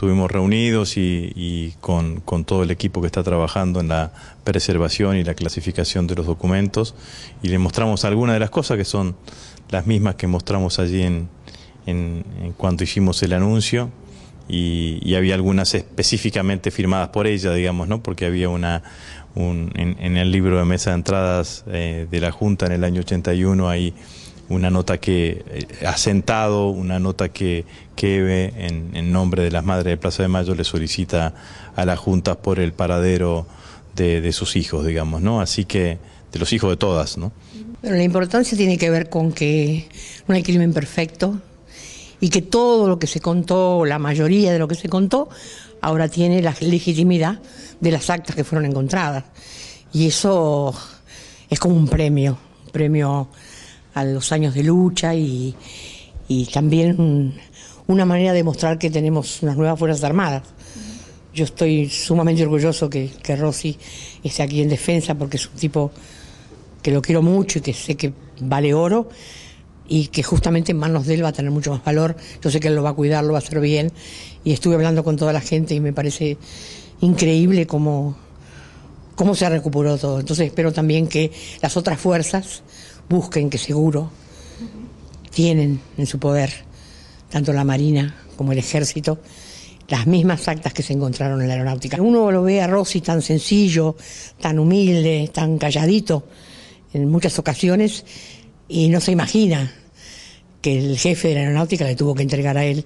estuvimos reunidos y, con, todo el equipo que está trabajando en la preservación y la clasificación de los documentos y le mostramos algunas de las cosas que son las mismas que mostramos allí en, en, cuanto hicimos el anuncio y, había algunas específicamente firmadas por ella, digamos, ¿no? porque había una, en, el libro de mesa de entradas eh, de la Junta en el año 81 hay una nota que eh, ha sentado, una nota que, que en, nombre de las Madres de Plaza de Mayo, le solicita a la Junta por el paradero de, sus hijos, digamos, ¿no? Así que, de los hijos de todas, ¿no? Bueno, la importancia tiene que ver con que no hay crimen perfecto y que todo lo que se contó, la mayoría de lo que se contó, ahora tiene la legitimidad de las actas que fueron encontradas. Y eso es como un premio, un premio a los años de lucha y, y también una manera de mostrar que tenemos unas nuevas Fuerzas Armadas. Yo estoy sumamente orgulloso que, que Rossi esté aquí en defensa porque es un tipo que lo quiero mucho y que sé que vale oro y que justamente en manos de él va a tener mucho más valor. Yo sé que él lo va a cuidar, lo va a hacer bien. Y estuve hablando con toda la gente y me parece increíble cómo, cómo se recuperó todo. Entonces espero también que las otras fuerzas busquen, que seguro tienen en su poder, tanto la Marina como el Ejército, las mismas actas que se encontraron en la aeronáutica. Uno lo ve a Rossi tan sencillo, tan humilde, tan calladito en muchas ocasiones y no se imagina que el jefe de la aeronáutica le tuvo que entregar a él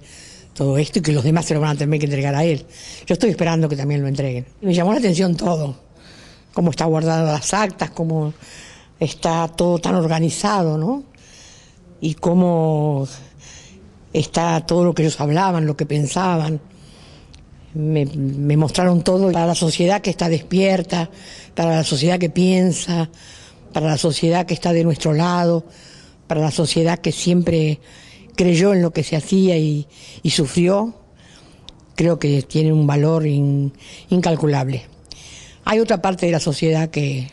todo esto y que los demás se lo van a tener que entregar a él. Yo estoy esperando que también lo entreguen. Me llamó la atención todo, cómo está guardado las actas, cómo está todo tan organizado, ¿no? Y cómo está todo lo que ellos hablaban, lo que pensaban. Me, mostraron todo para la sociedad que está despierta, para la sociedad que piensa, para la sociedad que está de nuestro lado, para la sociedad que siempre creyó en lo que se hacía y, sufrió. Creo que tiene un valor incalculable. Hay otra parte de la sociedad que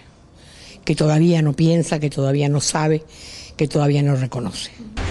que todavía no piensa, que todavía no sabe, que todavía no reconoce.